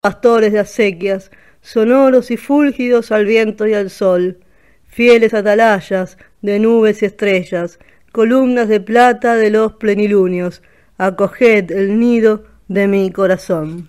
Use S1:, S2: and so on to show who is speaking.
S1: pastores de acequias, sonoros y fúlgidos al viento y al sol, fieles atalayas de nubes y estrellas, columnas de plata de los plenilunios, acoged el nido de mi corazón.